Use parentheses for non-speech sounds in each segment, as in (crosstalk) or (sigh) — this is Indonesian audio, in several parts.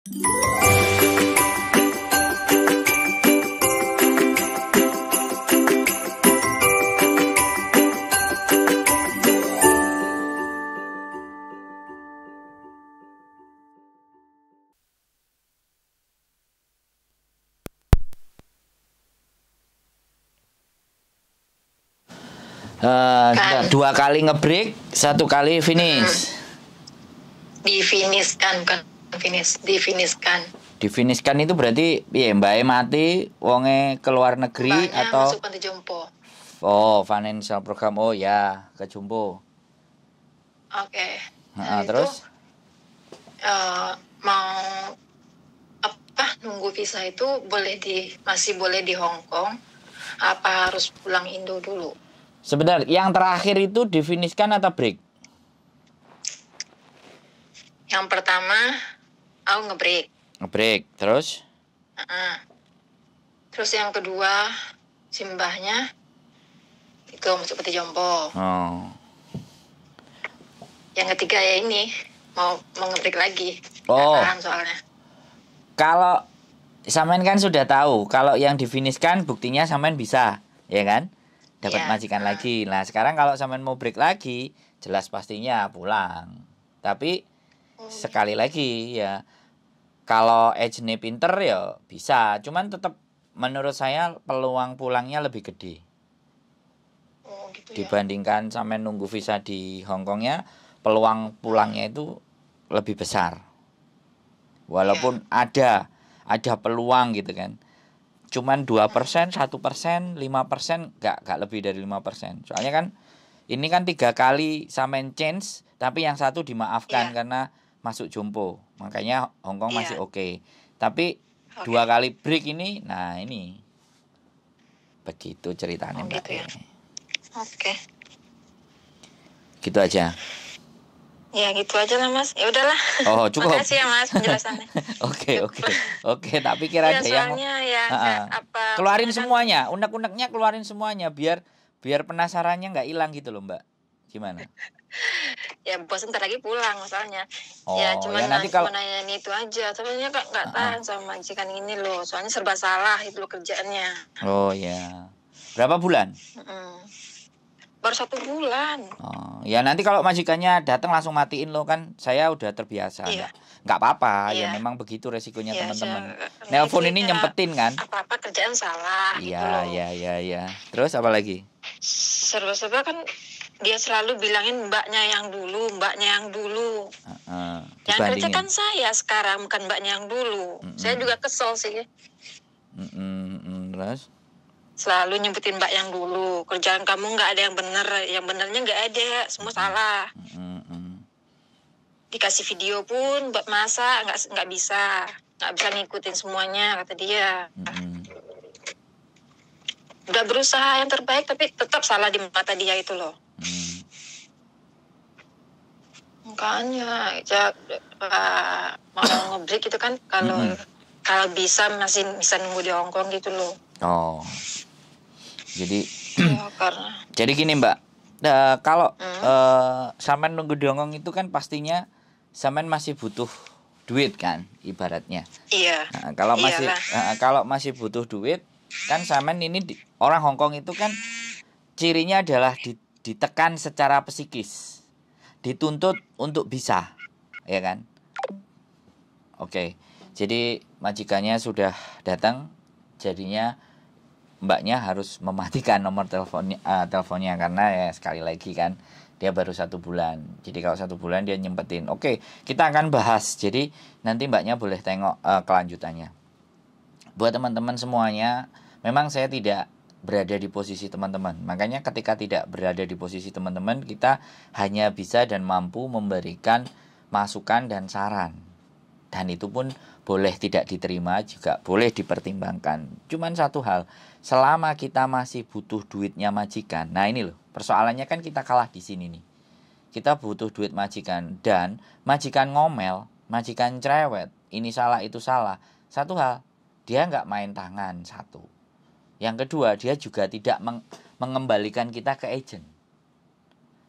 Uh, kan. dua kali ngebreak, satu kali finish. Hmm. Di finish kan, kan finis, difiniskan. Difiniskan itu berarti ya Mbak E mati, wonge keluar negeri Mbaknya atau masuk panti jompo. Oh, financial program. Oh ya, ke jompo. Oke. Okay. Nah, terus itu, uh, eh, mau apa nunggu visa itu boleh di masih boleh di Hong Kong apa harus pulang Indo dulu? Sebenarnya yang terakhir itu definisikan atau break? Yang pertama Aku ngebreak. Ngebreak. Terus? Uh -uh. Terus yang kedua, simbahnya itu masuk peti jompo. Oh. Yang ketiga ya ini mau mau ngebreak lagi. Oh. tahan soalnya. Kalau Samen kan sudah tahu kalau yang difinishkan buktinya Samen bisa, ya kan? Dapat ya. majikan uh. lagi. Nah, sekarang kalau Samen mau break lagi, jelas pastinya pulang. Tapi oh, iya. sekali lagi ya kalau edge-nya pinter ya bisa cuman tetap menurut saya peluang pulangnya lebih gede oh, gitu ya? dibandingkan samen nunggu visa di Hongkongnya peluang pulangnya itu lebih besar walaupun ya. ada ada peluang gitu kan cuman dua hmm. persen satu persen lima persen gak gak lebih dari lima persen soalnya kan ini kan tiga kali samen change tapi yang satu dimaafkan ya. karena masuk jompo makanya Hongkong yeah. masih iya. oke okay. tapi okay. dua kali break ini nah ini begitu ceritanya oh, mbak gitu ya. oke okay. gitu aja Ya gitu aja lah mas. Ya udahlah. Oh cukup. terima (laughs) kasih ya mas penjelasannya. (laughs) Oke oke oke. Tapi kira iya, ya, aja soalnya yang. ya, uh-uh. apa. Keluarin semuanya. Unek-uneknya keluarin semuanya biar biar penasarannya nggak hilang gitu loh mbak. Gimana? (laughs) ya bos ntar lagi pulang soalnya ya, oh, ya cuma ya nanti kalau nanyain itu aja soalnya kak nggak uh -uh. tahan sama majikan ini loh soalnya serba salah itu loh kerjaannya oh ya berapa bulan mm -mm. baru satu bulan oh ya nanti kalau majikannya datang langsung matiin lo kan saya udah terbiasa iya. nggak apa-apa ya, iya. ya memang begitu resikonya iya, teman-teman nelpon ini ya, nyempetin kan apa-apa kerjaan salah iya gitu iya iya iya terus apa lagi serba-serba kan dia selalu bilangin mbaknya yang dulu, mbaknya yang dulu. Uh, uh, yang kerja kan saya sekarang, bukan mbaknya yang dulu. Mm Saya juga kesel sih. Mm -mm, terus? Selalu nyebutin mbak yang dulu. Kerjaan kamu nggak ada yang benar, yang benarnya nggak ada, semua salah. Mm Dikasih video pun buat masa nggak nggak bisa, nggak bisa ngikutin semuanya kata dia. Mm Udah berusaha yang terbaik tapi tetap salah di mata dia itu loh. Makanya ya uh, mau ngebreak itu kan kalau mm -hmm. kalau bisa masih bisa nunggu di Hongkong gitu loh. Oh. Jadi ya, karena. (clears throat) Jadi gini, Mbak. Uh, kalau hmm. uh, eh, saman nunggu di Hongkong itu kan pastinya samen masih butuh duit kan ibaratnya. Iya. Nah, kalau iya masih nah, kalau masih butuh duit kan samen ini di, orang Hongkong itu kan cirinya adalah di ditekan secara psikis, dituntut untuk bisa, ya kan? Oke, jadi majikannya sudah datang, jadinya mbaknya harus mematikan nomor teleponnya, uh, teleponnya karena ya sekali lagi kan dia baru satu bulan. Jadi kalau satu bulan dia nyempetin. Oke, kita akan bahas. Jadi nanti mbaknya boleh tengok uh, kelanjutannya. Buat teman-teman semuanya, memang saya tidak berada di posisi teman-teman. Makanya ketika tidak berada di posisi teman-teman, kita hanya bisa dan mampu memberikan masukan dan saran. Dan itu pun boleh tidak diterima juga boleh dipertimbangkan. Cuman satu hal, selama kita masih butuh duitnya majikan. Nah, ini loh, persoalannya kan kita kalah di sini nih. Kita butuh duit majikan dan majikan ngomel, majikan cerewet, ini salah itu salah. Satu hal, dia nggak main tangan satu yang kedua, dia juga tidak meng mengembalikan kita ke agent.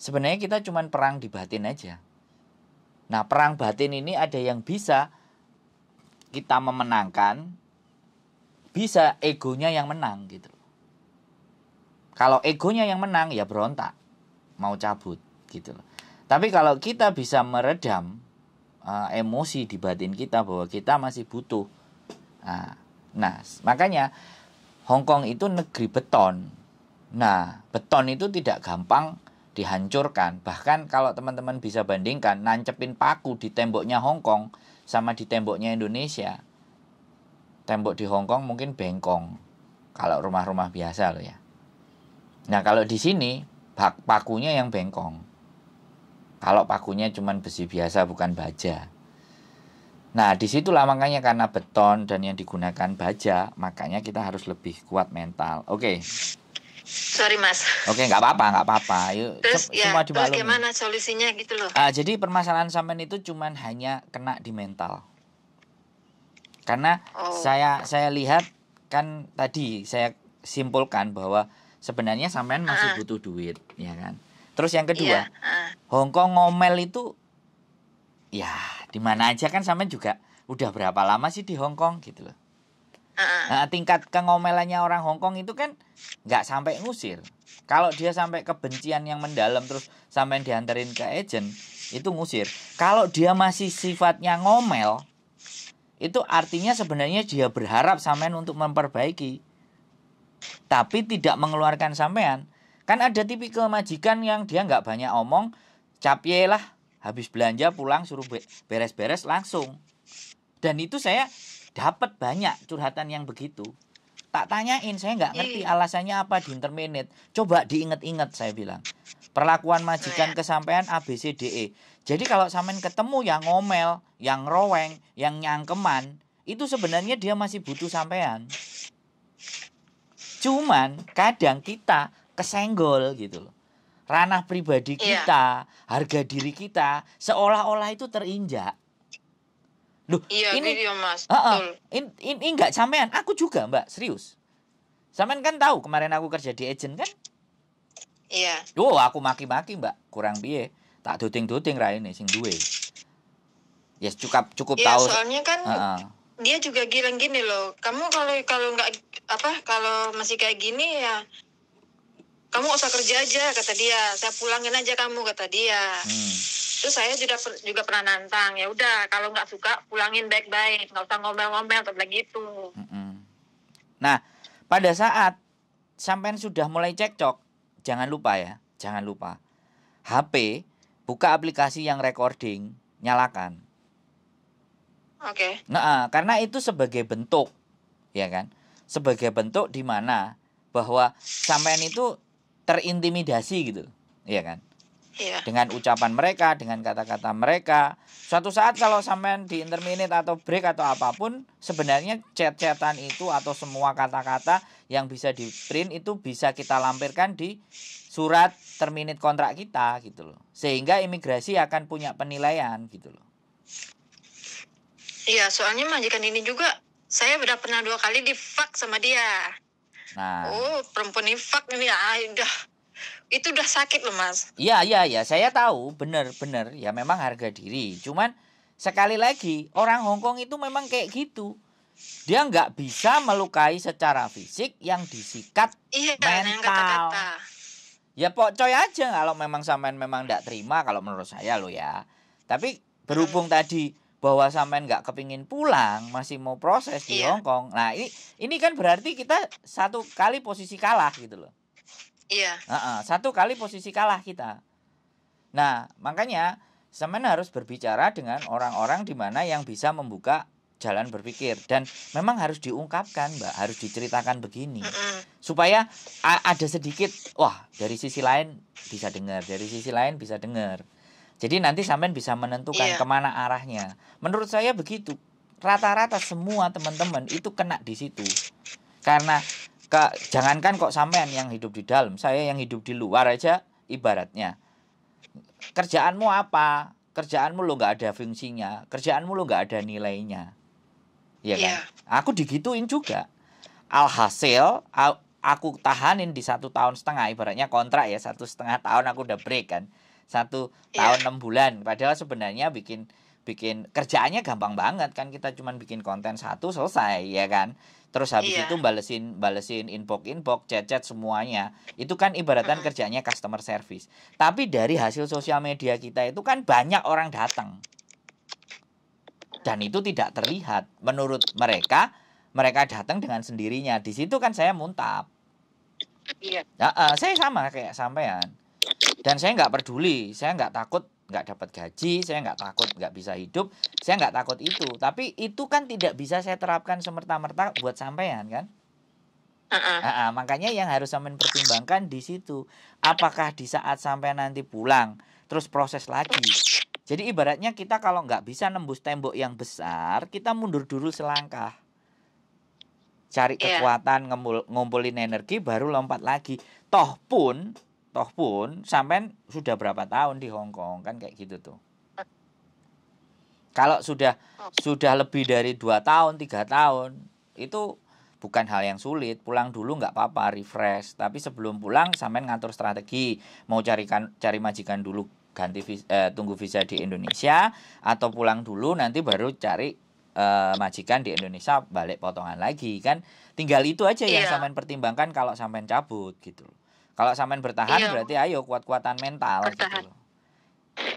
Sebenarnya kita cuma perang di batin aja. Nah, perang batin ini ada yang bisa kita memenangkan, bisa egonya yang menang gitu. Kalau egonya yang menang ya berontak, mau cabut gitu Tapi kalau kita bisa meredam uh, emosi di batin kita bahwa kita masih butuh. Nah, nah makanya Hongkong itu negeri beton. Nah, beton itu tidak gampang dihancurkan. Bahkan kalau teman-teman bisa bandingkan nancepin paku di temboknya Hongkong sama di temboknya Indonesia. Tembok di Hongkong mungkin bengkong kalau rumah-rumah biasa loh ya. Nah, kalau di sini pakunya yang bengkong. Kalau pakunya cuma besi biasa bukan baja. Nah, disitulah makanya karena beton dan yang digunakan baja, makanya kita harus lebih kuat mental. Oke. Okay. Sorry mas. Oke okay, nggak apa-apa nggak apa-apa. Yuk terus, ya, semua Terus gimana solusinya gitu loh? Uh, jadi permasalahan sampean itu cuman hanya kena di mental. Karena oh. saya saya lihat kan tadi saya simpulkan bahwa sebenarnya sampean masih uh. butuh duit ya kan. Terus yang kedua, yeah, iya, uh. Hongkong ngomel itu ya di mana aja kan sama juga udah berapa lama sih di Hong Kong gitu loh. Nah, tingkat kengomelannya orang Hong Kong itu kan nggak sampai ngusir. Kalau dia sampai kebencian yang mendalam terus sampai dianterin ke agent itu ngusir. Kalau dia masih sifatnya ngomel itu artinya sebenarnya dia berharap sampean untuk memperbaiki. Tapi tidak mengeluarkan sampean. Kan ada tipikal majikan yang dia nggak banyak omong, capye lah, habis belanja pulang suruh beres-beres langsung dan itu saya dapat banyak curhatan yang begitu tak tanyain saya nggak ngerti iya. alasannya apa di internet coba diinget-inget saya bilang perlakuan majikan oh, iya. kesampaian ABCDE jadi kalau samen ketemu yang ngomel yang roweng yang nyangkeman itu sebenarnya dia masih butuh sampean cuman kadang kita kesenggol gitu loh ranah pribadi iya. kita, harga diri kita seolah-olah itu terinjak. Loh, iya, ini gitu, Mas. Uh -uh, ini in, in, enggak sampean, aku juga, Mbak, serius. Sampean kan tahu kemarin aku kerja di agent kan? Iya. oh, aku maki-maki, Mbak. Kurang piye? Tak duting-duting ra ini sing duwe. Yes, cukup cukup iya, tahu. soalnya kan uh -uh. dia juga bilang gini loh. Kamu kalau kalau nggak apa kalau masih kayak gini ya kamu usah kerja aja kata dia saya pulangin aja kamu kata dia hmm. terus saya juga juga pernah nantang ya udah kalau nggak suka pulangin baik-baik nggak usah ngomel-ngomel atau gitu hmm. nah pada saat sampean sudah mulai cekcok jangan lupa ya jangan lupa HP buka aplikasi yang recording nyalakan oke okay. nah karena itu sebagai bentuk ya kan sebagai bentuk di mana bahwa sampean itu terintimidasi gitu iya kan Iya. dengan ucapan mereka dengan kata-kata mereka suatu saat kalau sampean di interminit atau break atau apapun sebenarnya chat-chatan itu atau semua kata-kata yang bisa di print itu bisa kita lampirkan di surat terminit kontrak kita gitu loh sehingga imigrasi akan punya penilaian gitu loh Iya, soalnya majikan ini juga saya udah pernah dua kali di fuck sama dia. Nah. Oh, perempuan infak ini ya, udah itu udah sakit loh mas. Iya iya iya, saya tahu, bener bener ya memang harga diri. Cuman sekali lagi orang Hongkong itu memang kayak gitu. Dia nggak bisa melukai secara fisik yang disikat iya, mental. Yang kata-kata. Ya pokcoy aja kalau memang sampean memang nggak terima kalau menurut saya lo ya. Tapi berhubung hmm. tadi bahwa sampean nggak kepingin pulang masih mau proses di yeah. Kong nah ini ini kan berarti kita satu kali posisi kalah gitu loh iya yeah. uh -uh, satu kali posisi kalah kita nah makanya sampean harus berbicara dengan orang-orang di mana yang bisa membuka jalan berpikir dan memang harus diungkapkan mbak harus diceritakan begini mm -hmm. supaya ada sedikit wah dari sisi lain bisa dengar dari sisi lain bisa dengar jadi nanti sampean bisa menentukan yeah. kemana arahnya. Menurut saya begitu. Rata-rata semua teman-teman itu kena di situ. Karena ke, jangankan kok sampean yang hidup di dalam, saya yang hidup di luar aja ibaratnya. Kerjaanmu apa? Kerjaanmu lo nggak ada fungsinya, kerjaanmu lo nggak ada nilainya. Iya kan? Yeah. Aku digituin juga. Alhasil aku tahanin di satu tahun setengah ibaratnya kontrak ya satu setengah tahun aku udah break kan satu iya. tahun enam bulan padahal sebenarnya bikin bikin kerjaannya gampang banget kan kita cuman bikin konten satu selesai ya kan terus habis yeah. itu balesin balesin inbox inbox chat chat semuanya itu kan ibaratan hmm. kerjanya customer service tapi dari hasil sosial media kita itu kan banyak orang datang dan itu tidak terlihat menurut mereka mereka datang dengan sendirinya di situ kan saya muntap iya nah, uh, saya sama kayak sampean dan saya nggak peduli, saya nggak takut nggak dapat gaji, saya nggak takut nggak bisa hidup, saya nggak takut itu. Tapi itu kan tidak bisa saya terapkan semerta-merta buat sampean kan? Uh -uh. Uh -uh, makanya yang harus sampean pertimbangkan di situ, apakah di saat sampean nanti pulang, terus proses lagi. Jadi ibaratnya kita kalau nggak bisa nembus tembok yang besar, kita mundur dulu selangkah. Cari iya. kekuatan, yeah. ngumpulin energi, baru lompat lagi. Toh pun toh pun sampean sudah berapa tahun di Hong Kong kan kayak gitu tuh kalau sudah sudah lebih dari dua tahun tiga tahun itu bukan hal yang sulit pulang dulu nggak apa-apa refresh tapi sebelum pulang sampean ngatur strategi mau carikan cari majikan dulu ganti visa, eh, tunggu visa di Indonesia atau pulang dulu nanti baru cari eh, majikan di Indonesia balik potongan lagi kan tinggal itu aja yeah. yang iya. sampean pertimbangkan kalau sampean cabut gitu kalau sampean bertahan iya. berarti ayo kuat-kuatan mental gitu bertahan. gitu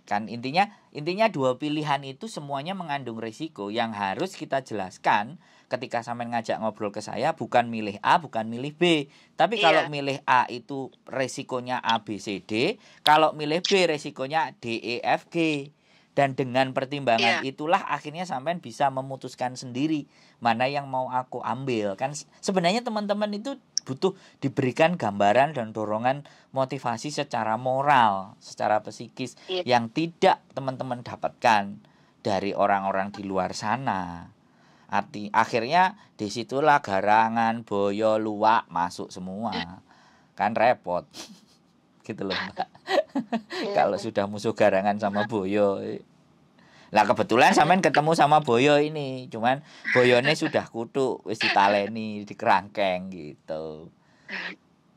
Kan intinya intinya dua pilihan itu semuanya mengandung risiko yang harus kita jelaskan ketika sampean ngajak ngobrol ke saya bukan milih A, bukan milih B. Tapi iya. kalau milih A itu resikonya A B C D, kalau milih B resikonya D E F G dan dengan pertimbangan yeah. itulah akhirnya sampean bisa memutuskan sendiri mana yang mau aku ambil kan sebenarnya teman-teman itu butuh diberikan gambaran dan dorongan motivasi secara moral, secara psikis yeah. yang tidak teman-teman dapatkan dari orang-orang di luar sana. Arti akhirnya disitulah garangan, boyo, luak masuk semua, iya. kan repot, (laughs) gitu loh. Iya. Kalau sudah musuh garangan sama boyo, lah kebetulan sampean ketemu sama Boyo ini, cuman Boyone sudah kutu wis ditaleni di kerangkeng gitu.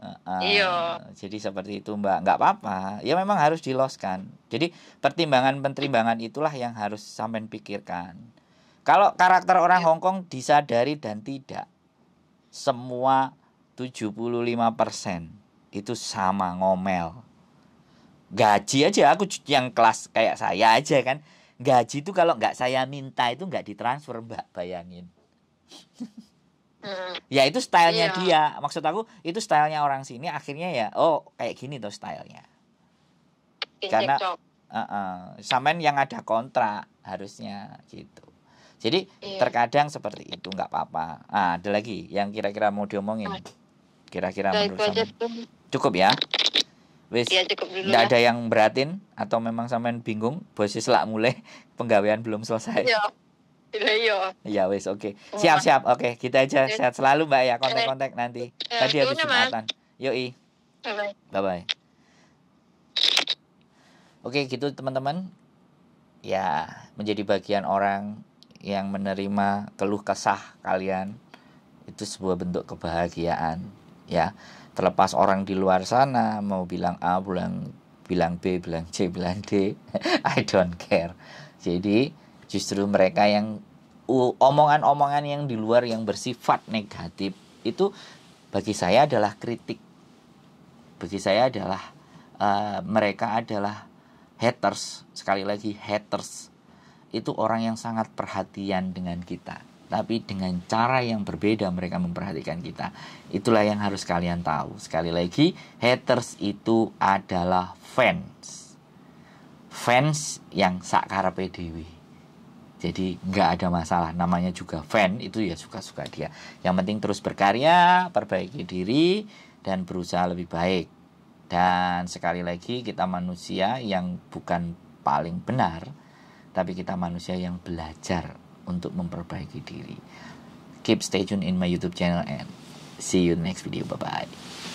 Uh, iya. Jadi seperti itu Mbak, nggak apa-apa. Ya memang harus diloskan. Jadi pertimbangan-pertimbangan itulah yang harus sampean pikirkan. Kalau karakter orang iya. Hongkong disadari dan tidak, semua 75% itu sama ngomel. Gaji aja aku yang kelas kayak saya aja kan gaji itu kalau nggak saya minta itu nggak ditransfer mbak bayangin hmm. ya itu stylenya iya. dia maksud aku itu stylenya orang sini akhirnya ya oh kayak gini tuh stylenya karena uh -uh, samen yang ada kontrak harusnya gitu jadi iya. terkadang seperti itu nggak apa-apa ah, ada lagi yang kira-kira mau diomongin kira-kira nah, menurut saya cukup ya Wis. Ya cukup dulu. Enggak ada yang beratin atau memang sampean bingung, bosnya selak mulai, (laughs) penggawean belum selesai. Iya. Iya. Iya, iya oke. Okay. Siap-siap. Oke, okay, kita aja sehat selalu Mbak ya eh, kontak-kontak nanti. Eh, Tadi habis Jumatan. Yoi. Bye-bye. Bye-bye. Oke, okay, gitu teman-teman. Ya, menjadi bagian orang yang menerima keluh kesah kalian itu sebuah bentuk kebahagiaan ya terlepas orang di luar sana mau bilang A bilang bilang B bilang C bilang D (laughs) I don't care jadi justru mereka yang omongan-omongan yang di luar yang bersifat negatif itu bagi saya adalah kritik bagi saya adalah uh, mereka adalah haters sekali lagi haters itu orang yang sangat perhatian dengan kita tapi dengan cara yang berbeda mereka memperhatikan kita. Itulah yang harus kalian tahu. Sekali lagi, haters itu adalah fans. Fans yang sakara PDW. Jadi nggak ada masalah, namanya juga fan, itu ya suka-suka dia. Yang penting terus berkarya, perbaiki diri, dan berusaha lebih baik. Dan sekali lagi kita manusia yang bukan paling benar, tapi kita manusia yang belajar untuk memperbaiki diri. Keep stay tune in my YouTube channel and see you next video. Bye bye.